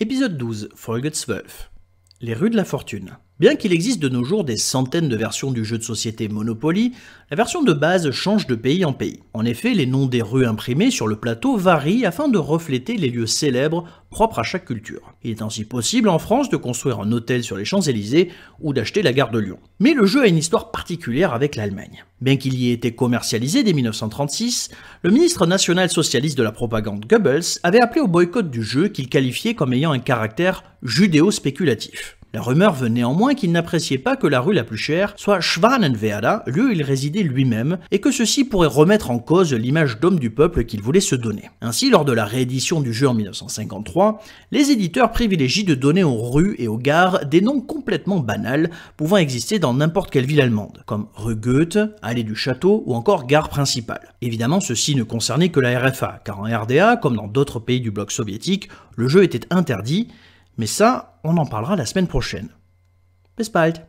Épisode 12, Folge 12. Les rues de la fortune. Bien qu'il existe de nos jours des centaines de versions du jeu de société Monopoly, la version de base change de pays en pays. En effet, les noms des rues imprimées sur le plateau varient afin de refléter les lieux célèbres propres à chaque culture. Il est ainsi possible en France de construire un hôtel sur les Champs-Élysées ou d'acheter la gare de Lyon. Mais le jeu a une histoire particulière avec l'Allemagne. Bien qu'il y ait été commercialisé dès 1936, le ministre national socialiste de la propagande Goebbels avait appelé au boycott du jeu qu'il qualifiait comme ayant un caractère judéo-spéculatif. La rumeur veut néanmoins qu'il n'appréciait pas que la rue la plus chère soit Schwanenwerda, lieu où il résidait lui-même, et que ceci pourrait remettre en cause l'image d'homme du peuple qu'il voulait se donner. Ainsi, lors de la réédition du jeu en 1953, les éditeurs privilégient de donner aux rues et aux gares des noms complètement banals pouvant exister dans n'importe quelle ville allemande, comme rue Goethe, allée du château ou encore gare principale. Évidemment, ceci ne concernait que la RFA, car en RDA, comme dans d'autres pays du bloc soviétique, le jeu était interdit mais ça, on en parlera la semaine prochaine. Bis bald